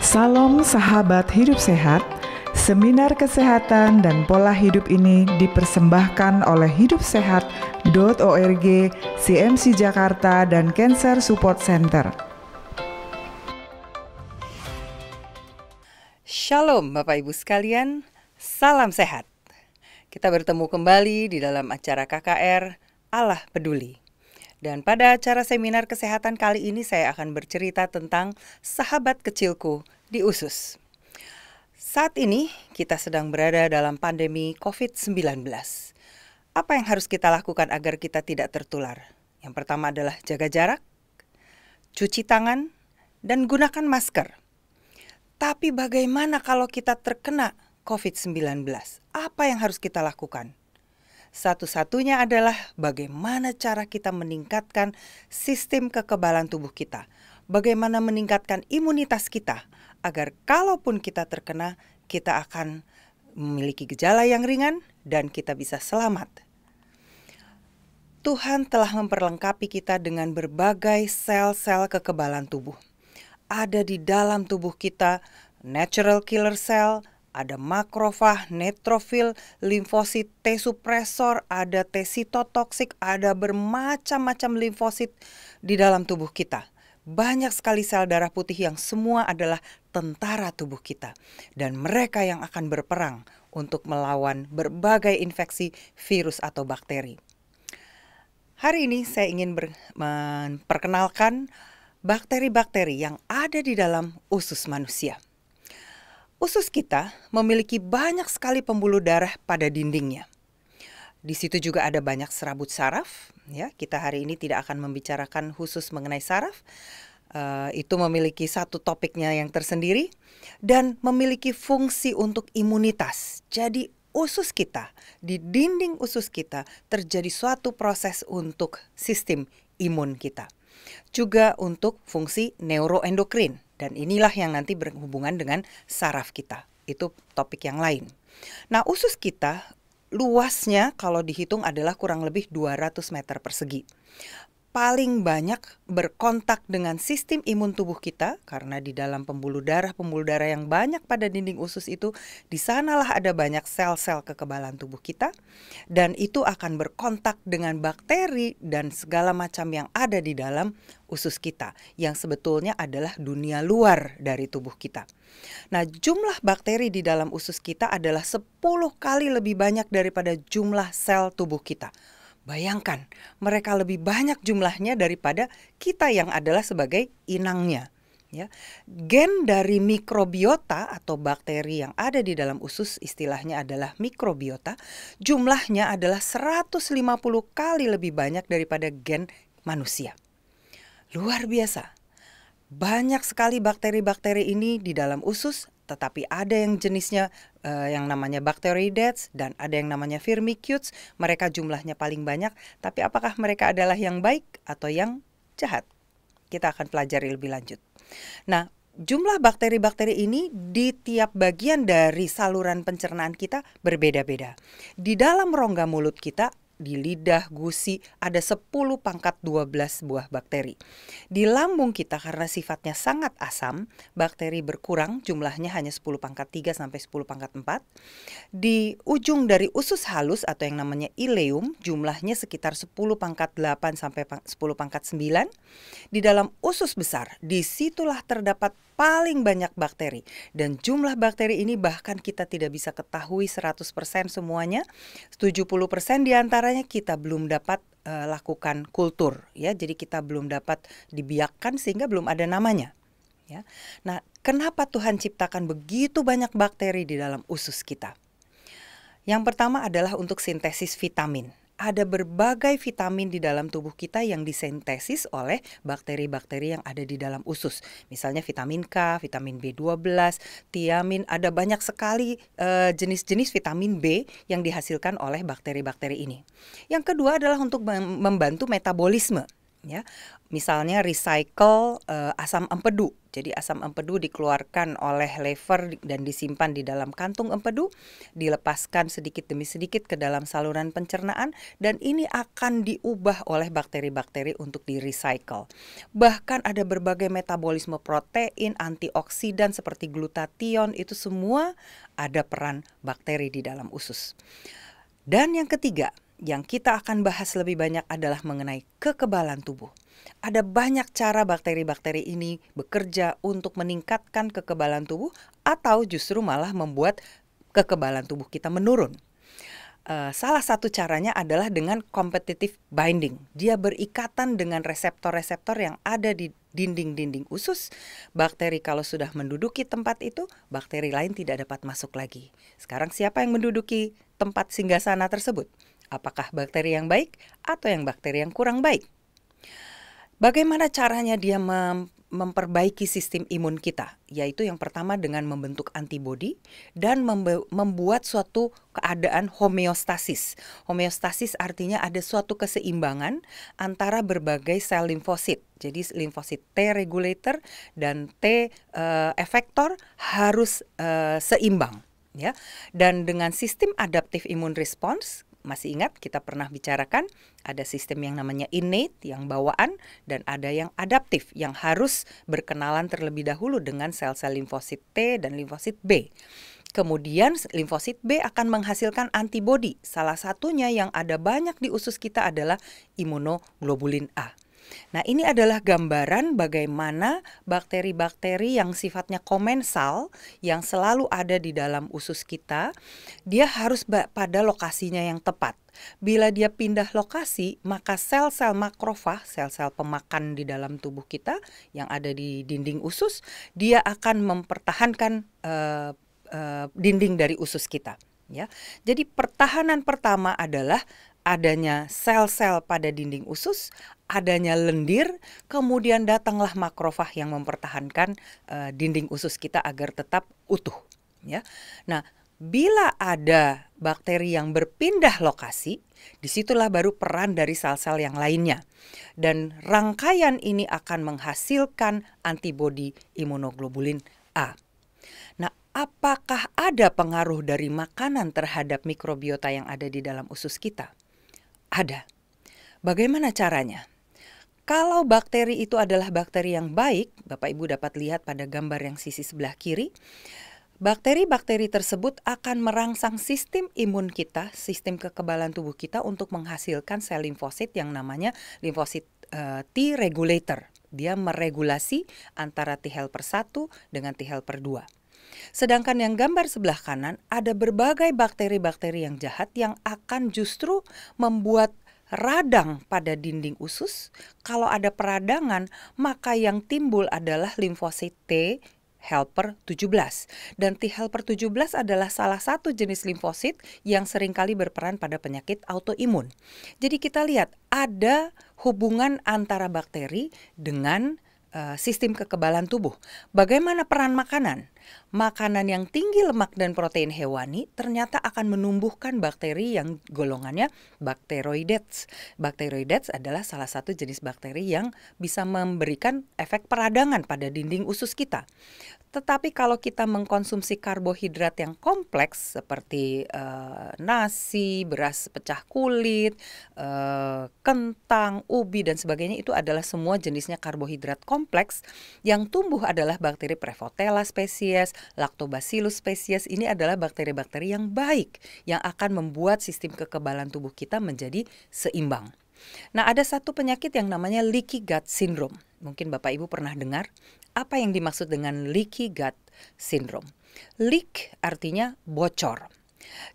Salam sahabat hidup sehat, seminar kesehatan dan pola hidup ini dipersembahkan oleh hidupsehat.org, CMC Jakarta dan Cancer Support Center. Shalom Bapak Ibu sekalian, salam sehat. Kita bertemu kembali di dalam acara KKR Allah Peduli. Dan pada acara seminar kesehatan kali ini saya akan bercerita tentang sahabat kecilku di usus. Saat ini kita sedang berada dalam pandemi COVID-19. Apa yang harus kita lakukan agar kita tidak tertular? Yang pertama adalah jaga jarak, cuci tangan, dan gunakan masker. Tapi bagaimana kalau kita terkena COVID-19? Apa yang harus kita lakukan? Satu-satunya adalah bagaimana cara kita meningkatkan sistem kekebalan tubuh kita, bagaimana meningkatkan imunitas kita agar kalaupun kita terkena, kita akan memiliki gejala yang ringan dan kita bisa selamat. Tuhan telah memperlengkapi kita dengan berbagai sel-sel kekebalan tubuh. Ada di dalam tubuh kita natural killer cell, ada makrofag, netrofil, limfosit T supresor, ada T sitotoksik, ada bermacam-macam limfosit di dalam tubuh kita. Banyak sekali sel darah putih yang semua adalah tentara tubuh kita dan mereka yang akan berperang untuk melawan berbagai infeksi virus atau bakteri. Hari ini saya ingin memperkenalkan bakteri-bakteri yang ada di dalam usus manusia. Usus kita memiliki banyak sekali pembuluh darah pada dindingnya. Di situ juga ada banyak serabut saraf. Ya, kita hari ini tidak akan membicarakan khusus mengenai saraf. Uh, itu memiliki satu topiknya yang tersendiri dan memiliki fungsi untuk imunitas. Jadi usus kita di dinding usus kita terjadi suatu proses untuk sistem imun kita, juga untuk fungsi neuroendokrin dan inilah yang nanti berhubungan dengan saraf kita. Itu topik yang lain. Nah, usus kita luasnya kalau dihitung adalah kurang lebih 200 meter persegi paling banyak berkontak dengan sistem imun tubuh kita karena di dalam pembuluh darah pembuluh darah yang banyak pada dinding usus itu di sanalah ada banyak sel-sel kekebalan tubuh kita dan itu akan berkontak dengan bakteri dan segala macam yang ada di dalam usus kita yang sebetulnya adalah dunia luar dari tubuh kita. Nah, jumlah bakteri di dalam usus kita adalah 10 kali lebih banyak daripada jumlah sel tubuh kita. Bayangkan, mereka lebih banyak jumlahnya daripada kita yang adalah sebagai inangnya. Ya, gen dari mikrobiota atau bakteri yang ada di dalam usus istilahnya adalah mikrobiota, jumlahnya adalah 150 kali lebih banyak daripada gen manusia. Luar biasa. Banyak sekali bakteri-bakteri ini di dalam usus tetapi ada yang jenisnya uh, yang namanya bakteri Bacteroidetes dan ada yang namanya Firmicutes. Mereka jumlahnya paling banyak, tapi apakah mereka adalah yang baik atau yang jahat? Kita akan pelajari lebih lanjut. Nah, jumlah bakteri-bakteri ini di tiap bagian dari saluran pencernaan kita berbeda-beda. Di dalam rongga mulut kita di lidah, gusi ada 10 pangkat 12 buah bakteri. Di lambung kita karena sifatnya sangat asam, bakteri berkurang jumlahnya hanya 10 pangkat 3 sampai 10 pangkat 4. Di ujung dari usus halus atau yang namanya ileum jumlahnya sekitar 10 pangkat 8 sampai 10 pangkat 9. Di dalam usus besar disitulah terdapat paling banyak bakteri. Dan jumlah bakteri ini bahkan kita tidak bisa ketahui 100% semuanya. 70% diantaranya kita belum dapat uh, lakukan kultur ya. Jadi kita belum dapat dibiakkan sehingga belum ada namanya. Ya. Nah, kenapa Tuhan ciptakan begitu banyak bakteri di dalam usus kita? Yang pertama adalah untuk sintesis vitamin ada berbagai vitamin di dalam tubuh kita yang disintesis oleh bakteri-bakteri yang ada di dalam usus. Misalnya vitamin K, vitamin B12, tiamin, ada banyak sekali eh, jenis-jenis uh, vitamin B yang dihasilkan oleh bakteri-bakteri ini. Yang kedua adalah untuk membantu metabolisme ya. Misalnya recycle uh, asam empedu. Jadi asam empedu dikeluarkan oleh lever dan disimpan di dalam kantung empedu, dilepaskan sedikit demi sedikit ke dalam saluran pencernaan dan ini akan diubah oleh bakteri-bakteri untuk di-recycle. Bahkan ada berbagai metabolisme protein, antioksidan seperti glutathione itu semua ada peran bakteri di dalam usus. Dan yang ketiga, yang kita akan bahas lebih banyak adalah mengenai kekebalan tubuh. Ada banyak cara bakteri-bakteri ini bekerja untuk meningkatkan kekebalan tubuh atau justru malah membuat kekebalan tubuh kita menurun. Eh, salah satu caranya adalah dengan competitive binding. Dia berikatan dengan reseptor-reseptor yang ada di dinding-dinding usus. Bakteri kalau sudah menduduki tempat itu, bakteri lain tidak dapat masuk lagi. Sekarang siapa yang menduduki tempat singgah sana tersebut? apakah bakteri yang baik atau yang bakteri yang kurang baik. Bagaimana caranya dia mem memperbaiki sistem imun kita, yaitu yang pertama dengan membentuk antibodi dan membuat suatu keadaan homeostasis. Homeostasis artinya ada suatu keseimbangan antara berbagai sel limfosit. Jadi limfosit T regulator dan T uh, efektor harus uh, seimbang ya. Dan dengan sistem adaptif imun response, masih ingat kita pernah bicarakan ada sistem yang namanya innate yang bawaan dan ada yang adaptif yang harus berkenalan terlebih dahulu dengan sel-sel limfosit T dan limfosit B. Kemudian limfosit B akan menghasilkan antibodi. Salah satunya yang ada banyak di usus kita adalah imunoglobulin A. Nah, ini adalah gambaran bagaimana bakteri-bakteri yang sifatnya komensal yang selalu ada di dalam usus kita, dia harus pada lokasinya yang tepat. Bila dia pindah lokasi, maka sel-sel makrofag, sel-sel pemakan di dalam tubuh kita yang ada di dinding usus, dia akan mempertahankan uh, uh, dinding dari usus kita ya. Jadi pertahanan pertama adalah adanya sel-sel pada dinding usus, adanya lendir, kemudian datanglah makrofag yang mempertahankan uh, dinding usus kita agar tetap utuh. Ya, nah bila ada bakteri yang berpindah lokasi, disitulah baru peran dari sel-sel yang lainnya. Dan rangkaian ini akan menghasilkan antibodi imunoglobulin A. Nah, apakah ada pengaruh dari makanan terhadap mikrobiota yang ada di dalam usus kita? Ada. Bagaimana caranya? Kalau bakteri itu adalah bakteri yang baik, Bapak Ibu dapat lihat pada gambar yang sisi sebelah kiri, bakteri-bakteri tersebut akan merangsang sistem imun kita, sistem kekebalan tubuh kita untuk menghasilkan sel limfosit yang namanya limfosit eh, T regulator. Dia meregulasi antara T helper 1 dengan T helper 2. Sedangkan yang gambar sebelah kanan ada berbagai bakteri-bakteri yang jahat yang akan justru membuat radang pada dinding usus. Kalau ada peradangan, maka yang timbul adalah limfosit T helper 17. Dan T helper 17 adalah salah satu jenis limfosit yang seringkali berperan pada penyakit autoimun. Jadi kita lihat ada hubungan antara bakteri dengan Eh, sistem kekebalan tubuh. Bagaimana peran makanan? Makanan yang tinggi lemak dan protein hewani ternyata akan menumbuhkan bakteri yang golongannya Bacteroidetes. Bacteroidetes adalah salah satu jenis bakteri yang bisa memberikan efek peradangan pada dinding usus kita. Tetapi kalau kita mengkonsumsi karbohidrat yang kompleks seperti uh, nasi, beras pecah kulit, uh, kentang, ubi dan sebagainya itu adalah semua jenisnya karbohidrat kompleks yang tumbuh adalah bakteri Prevotella spesies, Lactobacillus spesies Ini adalah bakteri-bakteri yang baik yang akan membuat sistem kekebalan tubuh kita menjadi seimbang. Nah, ada satu penyakit yang namanya leaky gut syndrome. Mungkin Bapak Ibu pernah dengar apa yang dimaksud dengan leaky gut syndrome. Leak artinya bocor.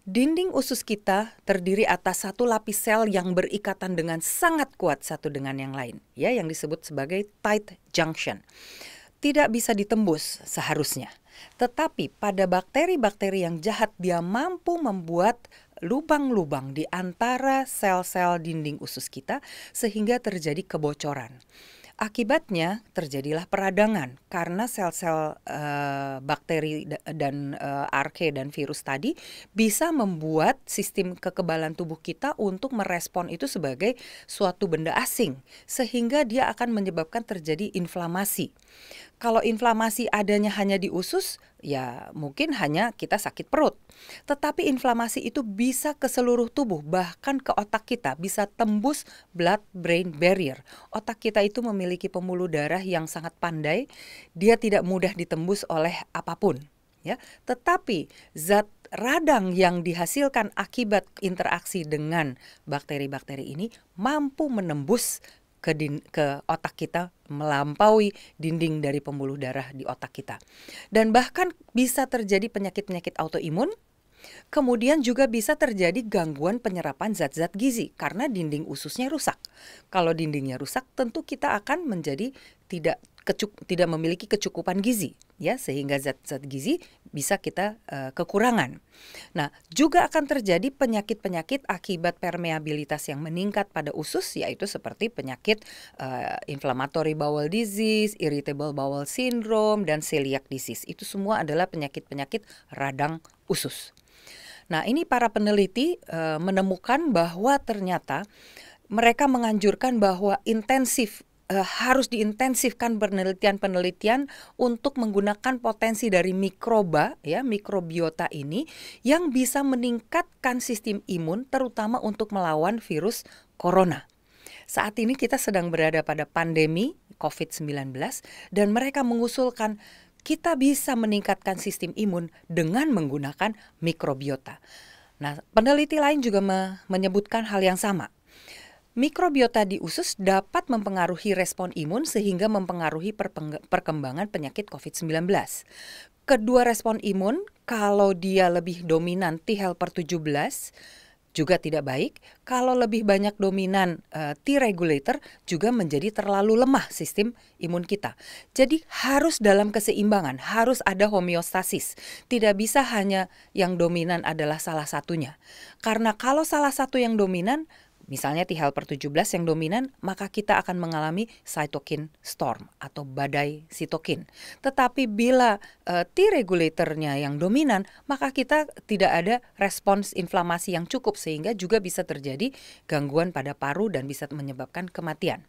Dinding usus kita terdiri atas satu lapis sel yang berikatan dengan sangat kuat satu dengan yang lain, ya yang disebut sebagai tight junction. Tidak bisa ditembus seharusnya. Tetapi pada bakteri-bakteri yang jahat dia mampu membuat lubang-lubang di antara sel-sel dinding usus kita sehingga terjadi kebocoran. Akibatnya terjadilah peradangan karena sel-sel e, bakteri dan e, eh, arke dan virus tadi bisa membuat sistem kekebalan tubuh kita untuk merespon itu sebagai suatu benda asing sehingga dia akan menyebabkan terjadi inflamasi. Kalau inflamasi adanya hanya di usus, ya mungkin hanya kita sakit perut. Tetapi inflamasi itu bisa ke seluruh tubuh, bahkan ke otak kita, bisa tembus blood-brain barrier. Otak kita itu memiliki pembuluh darah yang sangat pandai, dia tidak mudah ditembus oleh apapun. Ya, tetapi zat radang yang dihasilkan akibat interaksi dengan bakteri-bakteri ini mampu menembus ke din, ke otak kita melampaui dinding dari pembuluh darah di otak kita. Dan bahkan bisa terjadi penyakit-penyakit autoimun Kemudian juga bisa terjadi gangguan penyerapan zat-zat gizi karena dinding ususnya rusak. Kalau dindingnya rusak, tentu kita akan menjadi tidak kecuk tidak memiliki kecukupan gizi ya sehingga zat-zat gizi bisa kita uh, kekurangan. Nah, juga akan terjadi penyakit-penyakit akibat permeabilitas yang meningkat pada usus yaitu seperti penyakit uh, inflammatory bowel disease, irritable bowel syndrome dan celiac disease. Itu semua adalah penyakit-penyakit radang usus. Nah, ini para peneliti uh, menemukan bahwa ternyata mereka menganjurkan bahwa intensif e, harus diintensifkan penelitian-penelitian untuk menggunakan potensi dari mikroba ya mikrobiota ini yang bisa meningkatkan sistem imun terutama untuk melawan virus corona. Saat ini kita sedang berada pada pandemi COVID-19 dan mereka mengusulkan kita bisa meningkatkan sistem imun dengan menggunakan mikrobiota. Nah, peneliti lain juga menyebutkan hal yang sama Mikrobiota di usus dapat mempengaruhi respon imun sehingga mempengaruhi perkembangan penyakit COVID-19. Kedua respon imun, kalau dia lebih dominan T helper 17, juga tidak baik. Kalau lebih banyak dominan uh, eh, T regulator juga menjadi terlalu lemah sistem imun kita. Jadi harus dalam keseimbangan, harus ada homeostasis. Tidak bisa hanya yang dominan adalah salah satunya. Karena kalau salah satu yang dominan Misalnya T helper 17 yang dominan, maka kita akan mengalami cytokine storm atau badai sitokin. Tetapi bila e, eh, T regulatornya yang dominan, maka kita tidak ada respons inflamasi yang cukup sehingga juga bisa terjadi gangguan pada paru dan bisa menyebabkan kematian.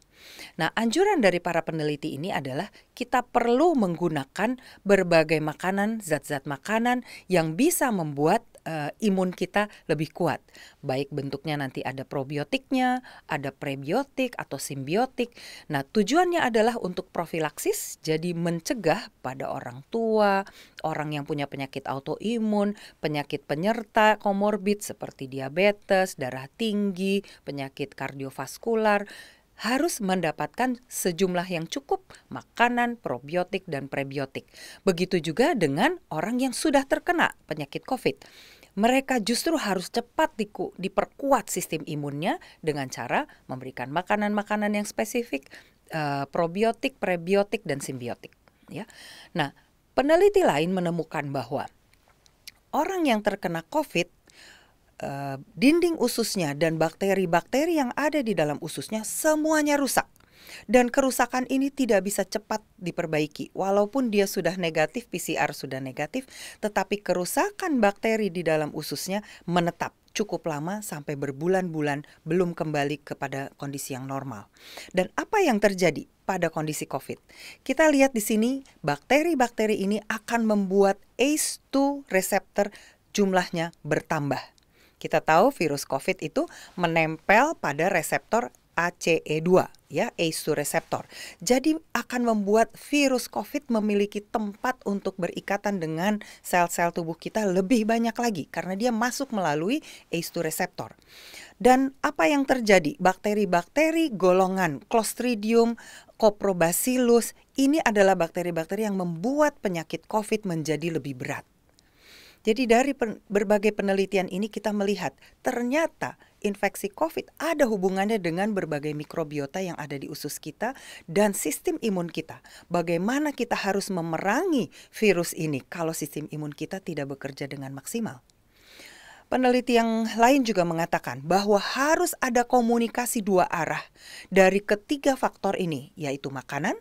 Nah, anjuran dari para peneliti ini adalah kita perlu menggunakan berbagai makanan, zat-zat makanan yang bisa membuat uh, imun kita lebih kuat. Baik bentuknya nanti ada probiotiknya, ada prebiotik atau simbiotik. Nah, tujuannya adalah untuk profilaksis, jadi mencegah pada orang tua, orang yang punya penyakit autoimun, penyakit penyerta komorbid seperti diabetes, darah tinggi, penyakit kardiovaskular harus mendapatkan sejumlah yang cukup makanan, probiotik, dan prebiotik. Begitu juga dengan orang yang sudah terkena penyakit COVID mereka justru harus cepat di, diperkuat sistem imunnya dengan cara memberikan makanan-makanan yang spesifik, uh, probiotik, prebiotik, dan simbiotik. Ya, nah peneliti lain menemukan bahwa orang yang terkena COVID uh, dinding ususnya dan bakteri-bakteri yang ada di dalam ususnya semuanya rusak. Dan kerusakan ini tidak bisa cepat diperbaiki. Walaupun dia sudah negatif, PCR sudah negatif, tetapi kerusakan bakteri di dalam ususnya menetap cukup lama sampai berbulan-bulan belum kembali kepada kondisi yang normal. Dan apa yang terjadi pada kondisi COVID? Kita lihat di sini bakteri-bakteri ini akan membuat ACE2 reseptor jumlahnya bertambah. Kita tahu virus COVID itu menempel pada reseptor ACE2 ya ACE2 reseptor. Jadi akan membuat virus COVID memiliki tempat untuk berikatan dengan sel-sel tubuh kita lebih banyak lagi karena dia masuk melalui ACE2 reseptor. Dan apa yang terjadi? Bakteri-bakteri golongan Clostridium coprobacillus ini adalah bakteri-bakteri yang membuat penyakit COVID menjadi lebih berat. Jadi dari pen berbagai penelitian ini kita melihat ternyata infeksi COVID ada hubungannya dengan berbagai mikrobiota yang ada di usus kita dan sistem imun kita. Bagaimana kita harus memerangi virus ini kalau sistem imun kita tidak bekerja dengan maksimal? Peneliti yang lain juga mengatakan bahwa harus ada komunikasi dua arah dari ketiga faktor ini, yaitu makanan,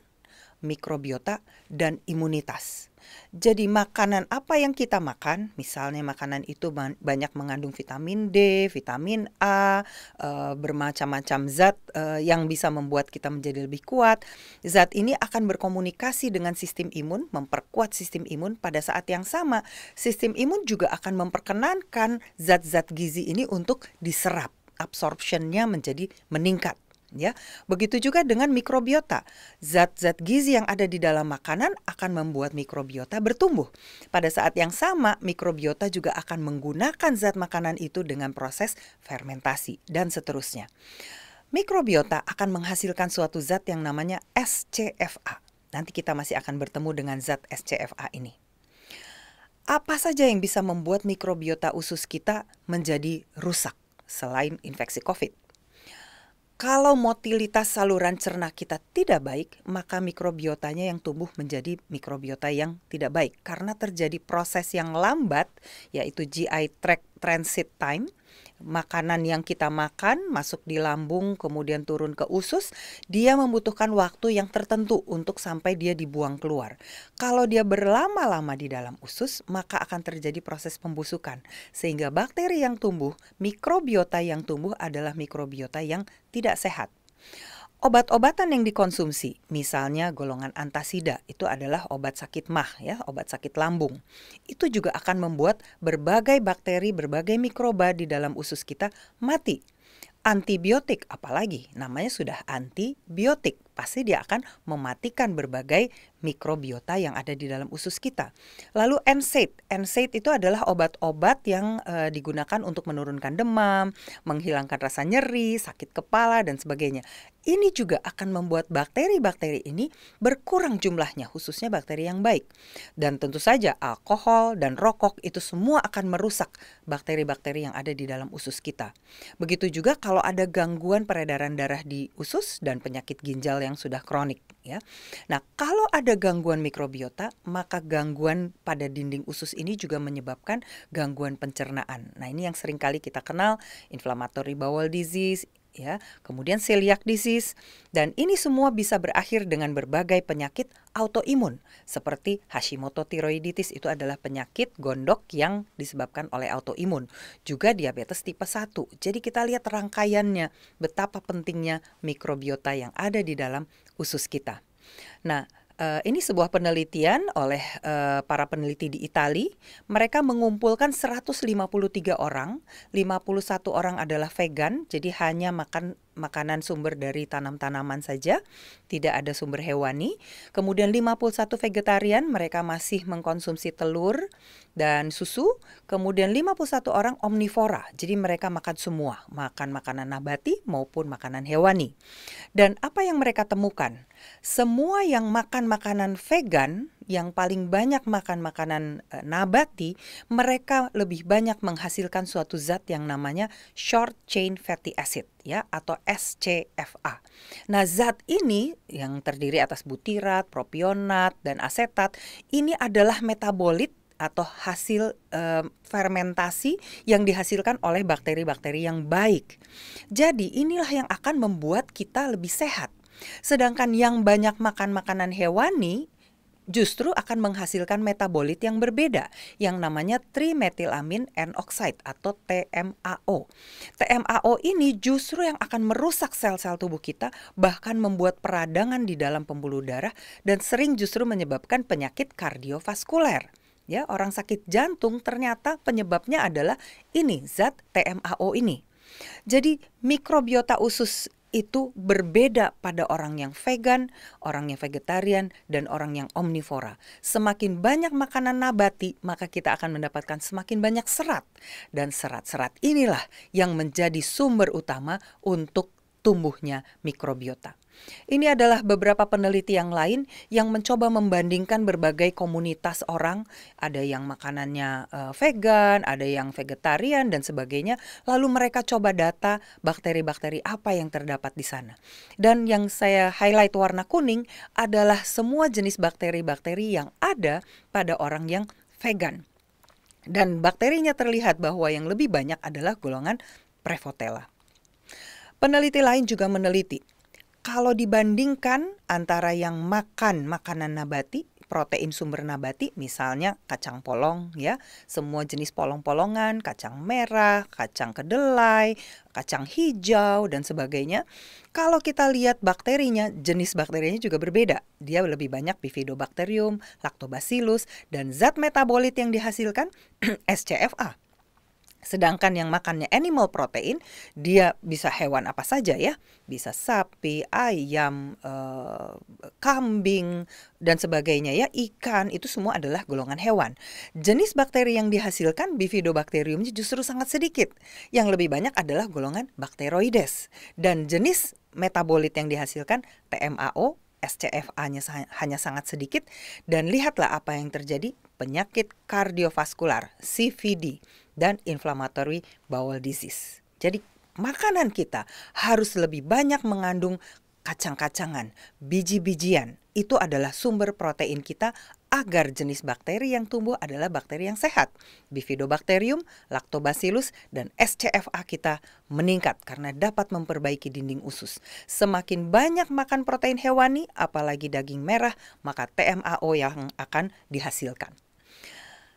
mikrobiota, dan imunitas. Jadi makanan apa yang kita makan, misalnya makanan itu banyak mengandung vitamin D, vitamin A, e, bermacam-macam zat e, yang bisa membuat kita menjadi lebih kuat. Zat ini akan berkomunikasi dengan sistem imun, memperkuat sistem imun. Pada saat yang sama, sistem imun juga akan memperkenankan zat-zat gizi ini untuk diserap absorptionnya menjadi meningkat ya. Begitu juga dengan mikrobiota. Zat-zat gizi yang ada di dalam makanan akan membuat mikrobiota bertumbuh. Pada saat yang sama, mikrobiota juga akan menggunakan zat makanan itu dengan proses fermentasi dan seterusnya. Mikrobiota akan menghasilkan suatu zat yang namanya SCFA. Nanti kita masih akan bertemu dengan zat SCFA ini. Apa saja yang bisa membuat mikrobiota usus kita menjadi rusak selain infeksi COVID? Kalau motilitas saluran cerna kita tidak baik, maka mikrobiotanya yang tumbuh menjadi mikrobiota yang tidak baik karena terjadi proses yang lambat yaitu GI tract transit time makanan yang kita makan masuk di lambung kemudian turun ke usus, dia membutuhkan waktu yang tertentu untuk sampai dia dibuang keluar. Kalau dia berlama-lama di dalam usus, maka akan terjadi proses pembusukan sehingga bakteri yang tumbuh, mikrobiota yang tumbuh adalah mikrobiota yang tidak sehat. Obat-obatan yang dikonsumsi, misalnya golongan antasida, itu adalah obat sakit mah ya, obat sakit lambung. Itu juga akan membuat berbagai bakteri, berbagai mikroba di dalam usus kita mati. Antibiotik apalagi, namanya sudah antibiotik pasti dia akan mematikan berbagai mikrobiota yang ada di dalam usus kita. Lalu NSAID, NSAID itu adalah obat-obat yang e, digunakan untuk menurunkan demam, menghilangkan rasa nyeri, sakit kepala dan sebagainya. Ini juga akan membuat bakteri-bakteri ini berkurang jumlahnya, khususnya bakteri yang baik. Dan tentu saja alkohol dan rokok itu semua akan merusak bakteri-bakteri yang ada di dalam usus kita. Begitu juga kalau ada gangguan peredaran darah di usus dan penyakit ginjal yang sudah kronik ya. Nah, kalau ada gangguan mikrobiota, maka gangguan pada dinding usus ini juga menyebabkan gangguan pencernaan. Nah, ini yang seringkali kita kenal inflammatory bowel disease, ya. Kemudian celiac disease dan ini semua bisa berakhir dengan berbagai penyakit autoimun seperti Hashimoto tiroiditis itu adalah penyakit gondok yang disebabkan oleh autoimun. Juga diabetes tipe 1. Jadi kita lihat rangkaiannya betapa pentingnya mikrobiota yang ada di dalam usus kita. Nah, Uh, ini sebuah penelitian oleh uh, para peneliti di Italia. Mereka mengumpulkan 153 orang, 51 orang adalah vegan, jadi hanya makan makanan sumber dari tanam-tanaman saja, tidak ada sumber hewani. Kemudian 51 vegetarian, mereka masih mengkonsumsi telur dan susu. Kemudian 51 orang omnivora, jadi mereka makan semua, makan makanan nabati maupun makanan hewani. Dan apa yang mereka temukan? semua yang makan makanan vegan yang paling banyak makan makanan e, nabati, mereka lebih banyak menghasilkan suatu zat yang namanya short chain fatty acid ya atau SCFA. Nah, zat ini yang terdiri atas butirat, propionat dan asetat ini adalah metabolit atau hasil e, fermentasi yang dihasilkan oleh bakteri-bakteri yang baik. Jadi, inilah yang akan membuat kita lebih sehat. Sedangkan yang banyak makan makanan hewani justru akan menghasilkan metabolit yang berbeda yang namanya trimetilamin N oxide atau TMAO. TMAO ini justru yang akan merusak sel-sel tubuh kita bahkan membuat peradangan di dalam pembuluh darah dan sering justru menyebabkan penyakit kardiovaskuler. Ya, orang sakit jantung ternyata penyebabnya adalah ini zat TMAO ini. Jadi mikrobiota usus itu berbeda pada orang yang vegan, orang yang vegetarian, dan orang yang omnivora. Semakin banyak makanan nabati, maka kita akan mendapatkan semakin banyak serat. Dan serat-serat inilah yang menjadi sumber utama untuk tumbuhnya mikrobiota. Ini adalah beberapa peneliti yang lain yang mencoba membandingkan berbagai komunitas orang, ada yang makanannya eh, vegan, ada yang vegetarian dan sebagainya, lalu mereka coba data bakteri-bakteri apa yang terdapat di sana. Dan yang saya highlight warna kuning adalah semua jenis bakteri-bakteri yang ada pada orang yang vegan. Dan bakterinya terlihat bahwa yang lebih banyak adalah golongan Prevotella. Peneliti lain juga meneliti kalau dibandingkan antara yang makan makanan nabati protein sumber nabati misalnya kacang polong ya semua jenis polong-polongan kacang merah kacang kedelai kacang hijau dan sebagainya kalau kita lihat bakterinya jenis bakterinya juga berbeda dia lebih banyak bifidobakterium lactobacillus dan zat metabolit yang dihasilkan SCFA Sedangkan yang makannya animal protein, dia bisa hewan apa saja ya, bisa sapi, ayam, e, kambing dan sebagainya ya, ikan itu semua adalah golongan hewan. Jenis bakteri yang dihasilkan bifidobakteriumnya justru sangat sedikit. Yang lebih banyak adalah golongan bakteroides dan jenis metabolit yang dihasilkan TMAO SCFA-nya hanya sangat sedikit dan lihatlah apa yang terjadi penyakit kardiovaskular CVD dan inflammatory bowel disease. Jadi makanan kita harus lebih banyak mengandung kacang-kacangan, biji-bijian. Itu adalah sumber protein kita agar jenis bakteri yang tumbuh adalah bakteri yang sehat. Bifidobacterium, lactobacillus, dan SCFA kita meningkat karena dapat memperbaiki dinding usus. Semakin banyak makan protein hewani, apalagi daging merah, maka TMAO yang akan dihasilkan.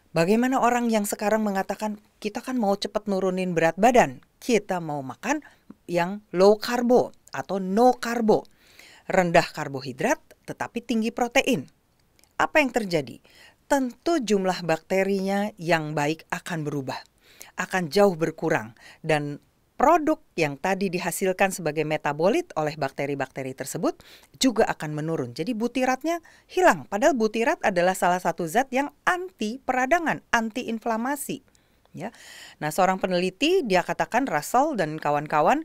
Bagaimana orang yang sekarang mengatakan kita kan mau cepat nurunin berat badan, kita mau makan yang low karbo atau no karbo, rendah karbohidrat tetapi tinggi protein. Apa yang terjadi? Tentu jumlah bakterinya yang baik akan berubah, akan jauh berkurang dan produk yang tadi dihasilkan sebagai metabolit oleh bakteri-bakteri tersebut juga akan menurun. Jadi butiratnya hilang. Padahal butirat adalah salah satu zat yang anti peradangan, anti inflamasi. Ya. Nah, seorang peneliti dia katakan Russell dan kawan-kawan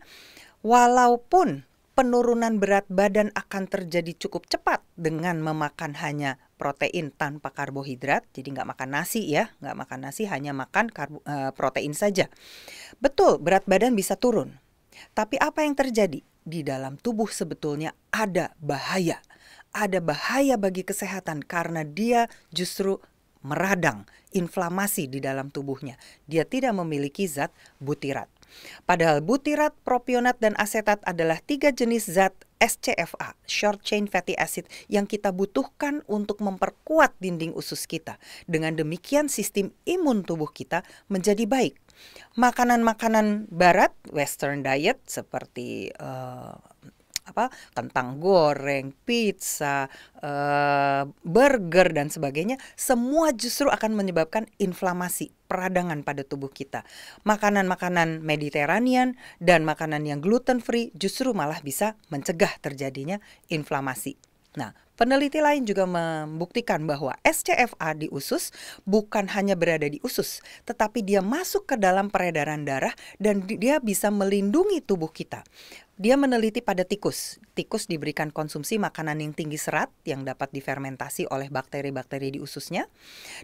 walaupun penurunan berat badan akan terjadi cukup cepat dengan memakan hanya protein tanpa karbohidrat, jadi nggak makan nasi ya, nggak makan nasi, hanya makan karbo, uh, protein saja. Betul, berat badan bisa turun. Tapi apa yang terjadi? Di dalam tubuh sebetulnya ada bahaya. Ada bahaya bagi kesehatan karena dia justru meradang, inflamasi di dalam tubuhnya. Dia tidak memiliki zat butirat. Padahal butirat, propionat, dan asetat adalah tiga jenis zat SCFA, short chain fatty acid yang kita butuhkan untuk memperkuat dinding usus kita. Dengan demikian sistem imun tubuh kita menjadi baik. Makanan-makanan barat, western diet seperti uh, apa kentang goreng, pizza, uh, burger dan sebagainya, semua justru akan menyebabkan inflamasi peradangan pada tubuh kita. Makanan-makanan Mediterranean dan makanan yang gluten free justru malah bisa mencegah terjadinya inflamasi. Nah, peneliti lain juga membuktikan bahwa SCFA di usus bukan hanya berada di usus, tetapi dia masuk ke dalam peredaran darah dan dia bisa melindungi tubuh kita. Dia meneliti pada tikus. Tikus diberikan konsumsi makanan yang tinggi serat yang dapat difermentasi oleh bakteri-bakteri di ususnya.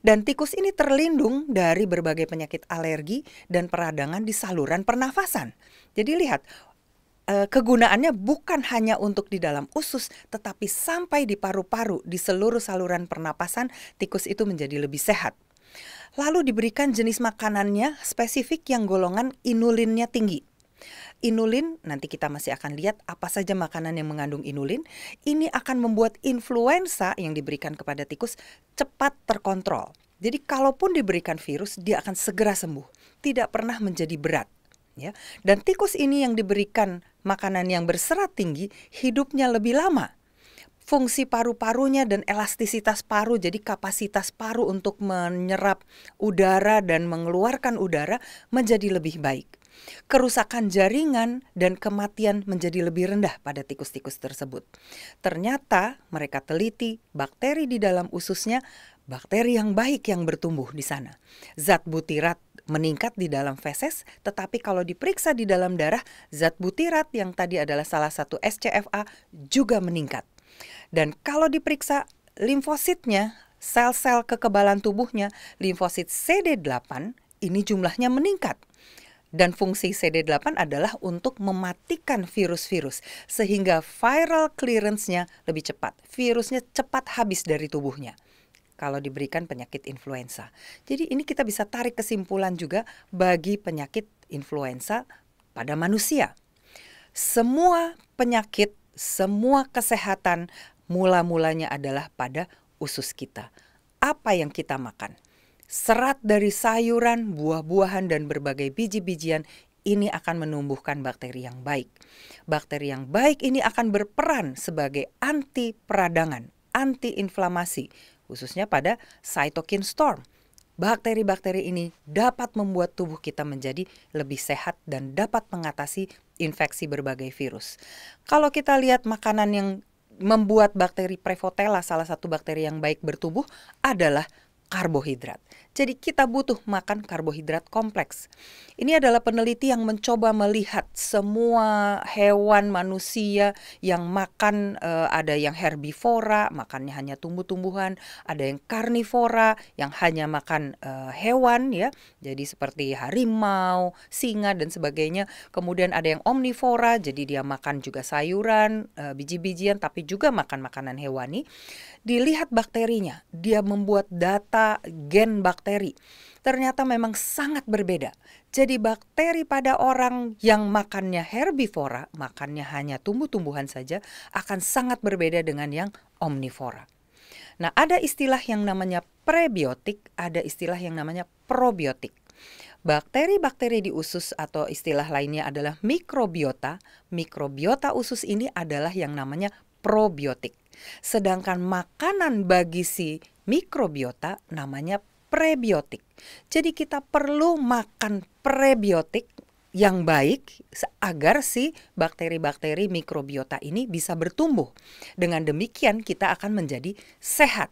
Dan tikus ini terlindung dari berbagai penyakit alergi dan peradangan di saluran pernafasan. Jadi lihat, eh, kegunaannya bukan hanya untuk di dalam usus, tetapi sampai di paru-paru, di seluruh saluran pernapasan, tikus itu menjadi lebih sehat. Lalu diberikan jenis makanannya spesifik yang golongan inulinnya tinggi. Inulin, nanti kita masih akan lihat apa saja makanan yang mengandung inulin. Ini akan membuat influenza yang diberikan kepada tikus cepat terkontrol. Jadi kalaupun diberikan virus, dia akan segera sembuh, tidak pernah menjadi berat. Ya. Dan tikus ini yang diberikan makanan yang berserat tinggi, hidupnya lebih lama fungsi paru-parunya dan elastisitas paru, jadi kapasitas paru untuk menyerap udara dan mengeluarkan udara menjadi lebih baik kerusakan jaringan dan kematian menjadi lebih rendah pada tikus-tikus tersebut. Ternyata mereka teliti bakteri di dalam ususnya bakteri yang baik yang bertumbuh di sana. Zat butirat meningkat di dalam feses, tetapi kalau diperiksa di dalam darah, zat butirat yang tadi adalah salah satu SCFA juga meningkat. Dan kalau diperiksa limfositnya, sel-sel kekebalan tubuhnya, limfosit CD8 ini jumlahnya meningkat. Dan fungsi CD8 adalah untuk mematikan virus-virus sehingga viral clearance-nya lebih cepat. Virusnya cepat habis dari tubuhnya kalau diberikan penyakit influenza. Jadi ini kita bisa tarik kesimpulan juga bagi penyakit influenza pada manusia. Semua penyakit, semua kesehatan mula-mulanya adalah pada usus kita. Apa yang kita makan? serat dari sayuran, buah-buahan, dan berbagai biji-bijian ini akan menumbuhkan bakteri yang baik. Bakteri yang baik ini akan berperan sebagai anti peradangan, anti inflamasi, khususnya pada cytokine storm. Bakteri-bakteri ini dapat membuat tubuh kita menjadi lebih sehat dan dapat mengatasi infeksi berbagai virus. Kalau kita lihat makanan yang membuat bakteri Prevotella salah satu bakteri yang baik bertubuh adalah karbohidrat jadi kita butuh makan karbohidrat kompleks. Ini adalah peneliti yang mencoba melihat semua hewan manusia yang makan eh, ada yang herbivora, makannya hanya tumbuh-tumbuhan, ada yang karnivora yang hanya makan eh, hewan ya. Jadi seperti harimau, singa dan sebagainya. Kemudian ada yang omnivora, jadi dia makan juga sayuran, eh, biji-bijian tapi juga makan makanan hewani. Dilihat bakterinya, dia membuat data gen bakteri bakteri. Ternyata memang sangat berbeda. Jadi bakteri pada orang yang makannya herbivora, makannya hanya tumbuh-tumbuhan saja, akan sangat berbeda dengan yang omnivora. Nah, ada istilah yang namanya prebiotik, ada istilah yang namanya probiotik. Bakteri-bakteri di usus atau istilah lainnya adalah mikrobiota. Mikrobiota usus ini adalah yang namanya probiotik. Sedangkan makanan bagi si mikrobiota namanya prebiotik. Jadi kita perlu makan prebiotik yang baik agar si bakteri-bakteri mikrobiota ini bisa bertumbuh. Dengan demikian kita akan menjadi sehat.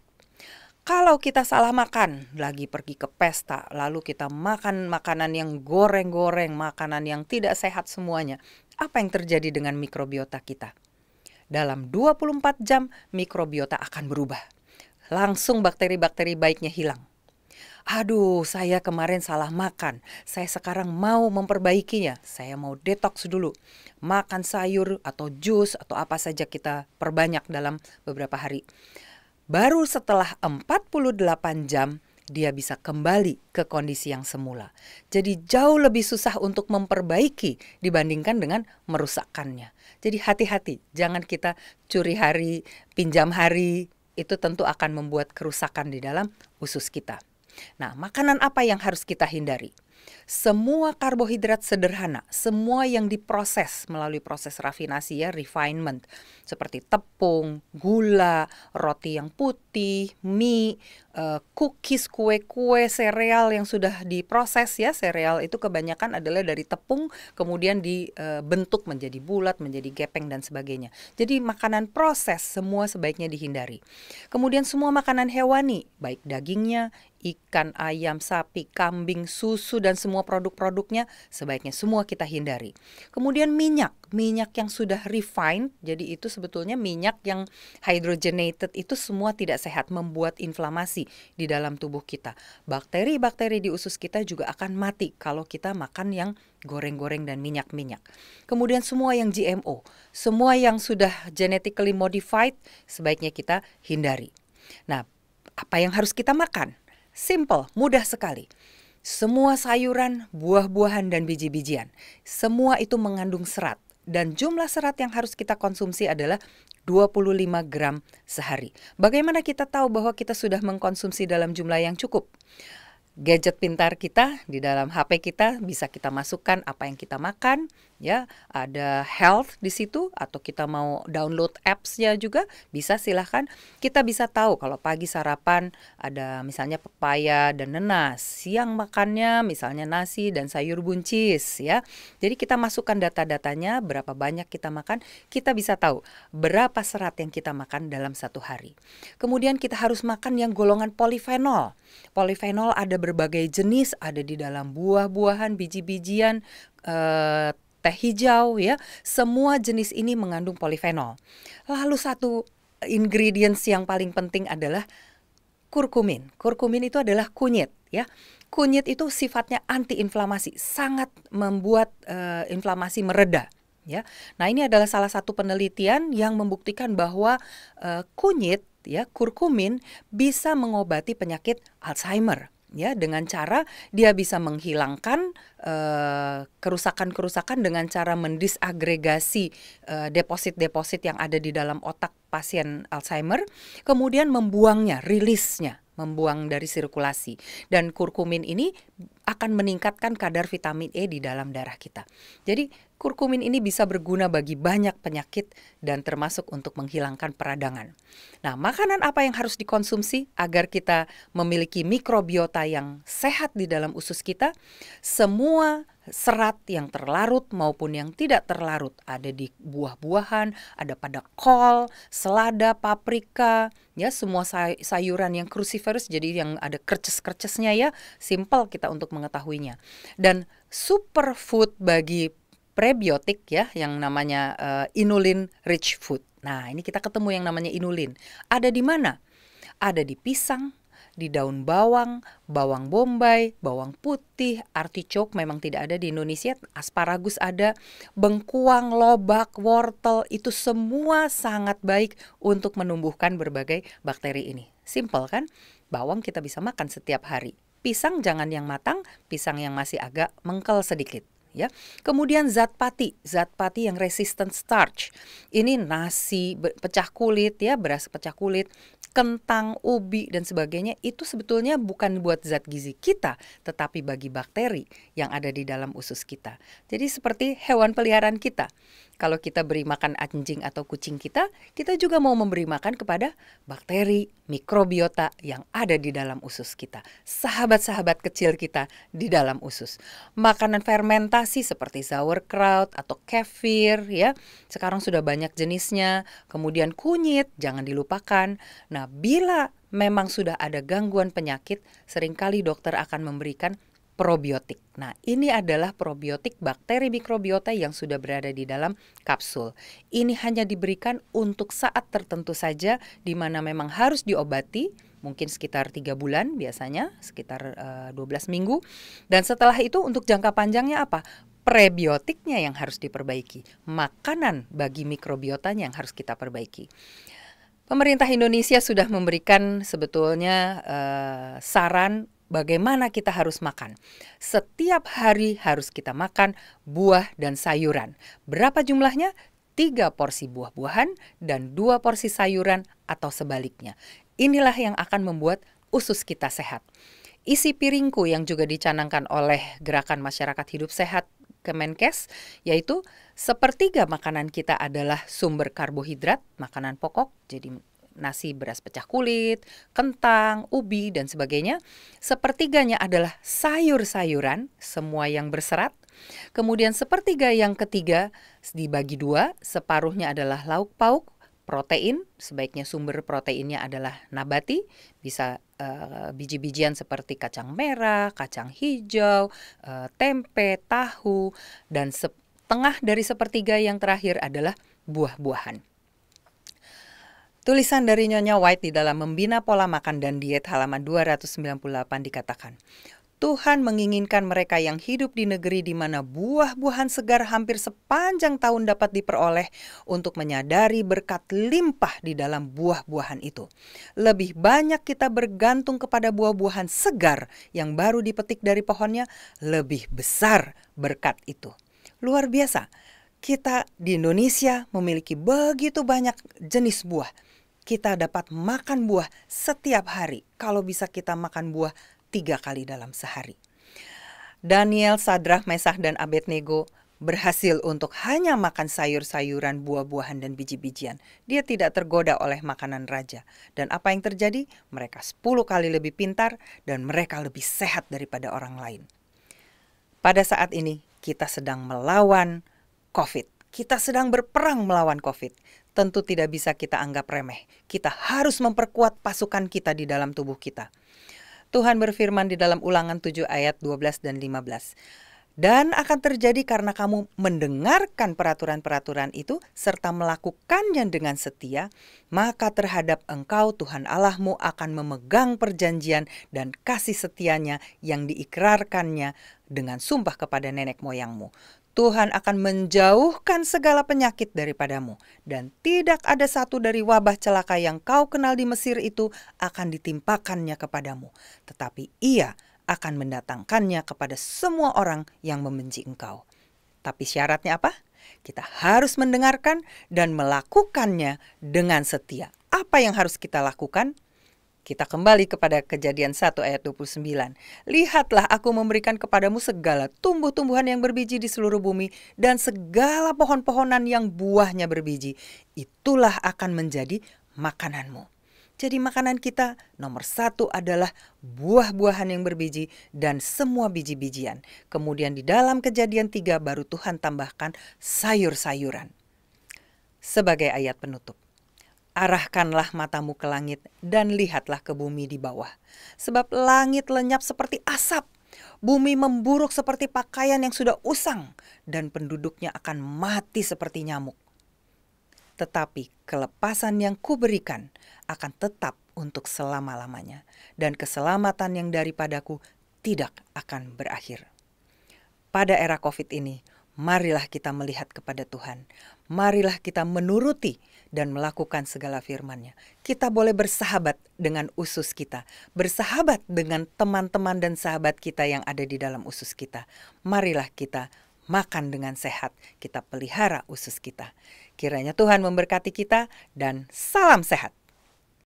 Kalau kita salah makan, lagi pergi ke pesta, lalu kita makan makanan yang goreng-goreng, makanan yang tidak sehat semuanya, apa yang terjadi dengan mikrobiota kita? Dalam 24 jam mikrobiota akan berubah. Langsung bakteri-bakteri baiknya hilang aduh saya kemarin salah makan, saya sekarang mau memperbaikinya, saya mau detox dulu. Makan sayur atau jus atau apa saja kita perbanyak dalam beberapa hari. Baru setelah 48 jam dia bisa kembali ke kondisi yang semula. Jadi jauh lebih susah untuk memperbaiki dibandingkan dengan merusakkannya. Jadi hati-hati, jangan kita curi hari, pinjam hari, itu tentu akan membuat kerusakan di dalam usus kita. Nah, makanan apa yang harus kita hindari? Semua karbohidrat sederhana, semua yang diproses melalui proses rafinasi ya, refinement, seperti tepung, gula, roti yang putih, mie, eh, cookies, kue-kue, sereal yang sudah diproses ya, sereal itu kebanyakan adalah dari tepung kemudian dibentuk eh, menjadi bulat, menjadi gepeng dan sebagainya. Jadi makanan proses semua sebaiknya dihindari. Kemudian semua makanan hewani, baik dagingnya, ikan, ayam, sapi, kambing, susu, dan semua produk-produknya sebaiknya semua kita hindari. Kemudian minyak, minyak yang sudah refined, jadi itu sebetulnya minyak yang hydrogenated itu semua tidak sehat, membuat inflamasi di dalam tubuh kita. Bakteri-bakteri di usus kita juga akan mati kalau kita makan yang goreng-goreng dan minyak-minyak. Kemudian semua yang GMO, semua yang sudah genetically modified sebaiknya kita hindari. Nah, apa yang harus kita makan? Simple, mudah sekali. Semua sayuran, buah-buahan, dan biji-bijian, semua itu mengandung serat. Dan jumlah serat yang harus kita konsumsi adalah 25 gram sehari. Bagaimana kita tahu bahwa kita sudah mengkonsumsi dalam jumlah yang cukup? gadget pintar kita di dalam HP kita bisa kita masukkan apa yang kita makan ya ada health di situ atau kita mau download apps ya juga bisa silahkan kita bisa tahu kalau pagi sarapan ada misalnya pepaya dan nenas siang makannya misalnya nasi dan sayur buncis ya jadi kita masukkan data-datanya berapa banyak kita makan kita bisa tahu berapa serat yang kita makan dalam satu hari kemudian kita harus makan yang golongan polifenol polifenol ada berbagai jenis ada di dalam buah-buahan, biji-bijian, eh, teh hijau ya. Semua jenis ini mengandung polifenol. Lalu satu ingredients yang paling penting adalah kurkumin. Kurkumin itu adalah kunyit ya. Kunyit itu sifatnya antiinflamasi, sangat membuat eh, inflamasi mereda ya. Nah, ini adalah salah satu penelitian yang membuktikan bahwa uh, kunyit ya, kurkumin bisa mengobati penyakit Alzheimer ya dengan cara dia bisa menghilangkan eh, kerusakan-kerusakan uh, dengan cara mendisagregasi eh, deposit-deposit uh, yang ada di dalam otak pasien Alzheimer, kemudian membuangnya, rilisnya membuang dari sirkulasi. Dan kurkumin ini akan meningkatkan kadar vitamin E di dalam darah kita. Jadi kurkumin ini bisa berguna bagi banyak penyakit dan termasuk untuk menghilangkan peradangan. Nah, makanan apa yang harus dikonsumsi agar kita memiliki mikrobiota yang sehat di dalam usus kita? Semua serat yang terlarut maupun yang tidak terlarut. Ada di buah-buahan, ada pada kol, selada, paprika, ya semua say sayuran yang cruciferous jadi yang ada kerces-kercesnya ya, simple kita untuk mengetahuinya. Dan superfood bagi prebiotik ya yang namanya uh, inulin rich food. Nah, ini kita ketemu yang namanya inulin. Ada di mana? Ada di pisang, di daun bawang, bawang bombay, bawang putih, artichok memang tidak ada di Indonesia, asparagus ada, bengkuang, lobak, wortel itu semua sangat baik untuk menumbuhkan berbagai bakteri ini. Simple kan? Bawang kita bisa makan setiap hari. Pisang jangan yang matang, pisang yang masih agak mengkel sedikit ya. Kemudian zat pati, zat pati yang resistant starch. Ini nasi pecah kulit ya, beras pecah kulit, kentang, ubi, dan sebagainya itu sebetulnya bukan buat zat gizi kita, tetapi bagi bakteri yang ada di dalam usus kita. Jadi seperti hewan peliharaan kita. Kalau kita beri makan anjing atau kucing kita, kita juga mau memberi makan kepada bakteri, mikrobiota yang ada di dalam usus kita. Sahabat-sahabat kecil kita di dalam usus. Makanan fermentasi seperti sauerkraut atau kefir ya. Sekarang sudah banyak jenisnya. Kemudian kunyit, jangan dilupakan. Nah, bila memang sudah ada gangguan penyakit, seringkali dokter akan memberikan probiotik. Nah, ini adalah probiotik bakteri mikrobiota yang sudah berada di dalam kapsul. Ini hanya diberikan untuk saat tertentu saja di mana memang harus diobati, mungkin sekitar tiga bulan biasanya, sekitar uh, eh, 12 minggu. Dan setelah itu untuk jangka panjangnya apa? Prebiotiknya yang harus diperbaiki, makanan bagi mikrobiotanya yang harus kita perbaiki. Pemerintah Indonesia sudah memberikan sebetulnya uh, saran bagaimana kita harus makan. Setiap hari harus kita makan buah dan sayuran. Berapa jumlahnya? Tiga porsi buah-buahan dan dua porsi sayuran atau sebaliknya. Inilah yang akan membuat usus kita sehat. Isi piringku yang juga dicanangkan oleh Gerakan Masyarakat Hidup Sehat Kemenkes, yaitu sepertiga makanan kita adalah sumber karbohidrat, makanan pokok, jadi nasi beras pecah kulit, kentang, ubi, dan sebagainya. Sepertiganya adalah sayur-sayuran, semua yang berserat. Kemudian sepertiga yang ketiga dibagi dua, separuhnya adalah lauk pauk, protein, sebaiknya sumber proteinnya adalah nabati, bisa uh, biji-bijian seperti kacang merah, kacang hijau, uh, tempe, tahu, dan setengah dari sepertiga yang terakhir adalah buah-buahan. Tulisan dari Nyonya White di dalam Membina Pola Makan dan Diet halaman 298 dikatakan, Tuhan menginginkan mereka yang hidup di negeri di mana buah-buahan segar hampir sepanjang tahun dapat diperoleh untuk menyadari berkat limpah di dalam buah-buahan itu. Lebih banyak kita bergantung kepada buah-buahan segar yang baru dipetik dari pohonnya, lebih besar berkat itu. Luar biasa, kita di Indonesia memiliki begitu banyak jenis buah kita dapat makan buah setiap hari. Kalau bisa kita makan buah tiga kali dalam sehari. Daniel, Sadrah, Mesah, dan Abednego berhasil untuk hanya makan sayur-sayuran, buah-buahan, dan biji-bijian. Dia tidak tergoda oleh makanan raja. Dan apa yang terjadi? Mereka sepuluh kali lebih pintar dan mereka lebih sehat daripada orang lain. Pada saat ini, kita sedang melawan COVID. Kita sedang berperang melawan COVID tentu tidak bisa kita anggap remeh. Kita harus memperkuat pasukan kita di dalam tubuh kita. Tuhan berfirman di dalam ulangan 7 ayat 12 dan 15. Dan akan terjadi karena kamu mendengarkan peraturan-peraturan itu serta melakukannya dengan setia, maka terhadap engkau Tuhan Allahmu akan memegang perjanjian dan kasih setianya yang diikrarkannya dengan sumpah kepada nenek moyangmu. Tuhan akan menjauhkan segala penyakit daripadamu, dan tidak ada satu dari wabah celaka yang kau kenal di Mesir itu akan ditimpakannya kepadamu, tetapi Ia akan mendatangkannya kepada semua orang yang membenci engkau. Tapi syaratnya apa? Kita harus mendengarkan dan melakukannya dengan setia. Apa yang harus kita lakukan? Kita kembali kepada kejadian 1 ayat 29. Lihatlah aku memberikan kepadamu segala tumbuh-tumbuhan yang berbiji di seluruh bumi dan segala pohon-pohonan yang buahnya berbiji. Itulah akan menjadi makananmu. Jadi makanan kita nomor satu adalah buah-buahan yang berbiji dan semua biji-bijian. Kemudian di dalam kejadian tiga baru Tuhan tambahkan sayur-sayuran. Sebagai ayat penutup. Arahkanlah matamu ke langit dan lihatlah ke bumi di bawah. Sebab langit lenyap seperti asap, bumi memburuk seperti pakaian yang sudah usang, dan penduduknya akan mati seperti nyamuk. Tetapi kelepasan yang kuberikan akan tetap untuk selama-lamanya, dan keselamatan yang daripadaku tidak akan berakhir. Pada era COVID ini, marilah kita melihat kepada Tuhan, marilah kita menuruti dan melakukan segala firman-Nya. Kita boleh bersahabat dengan usus kita, bersahabat dengan teman-teman dan sahabat kita yang ada di dalam usus kita. Marilah kita makan dengan sehat, kita pelihara usus kita. Kiranya Tuhan memberkati kita dan salam sehat.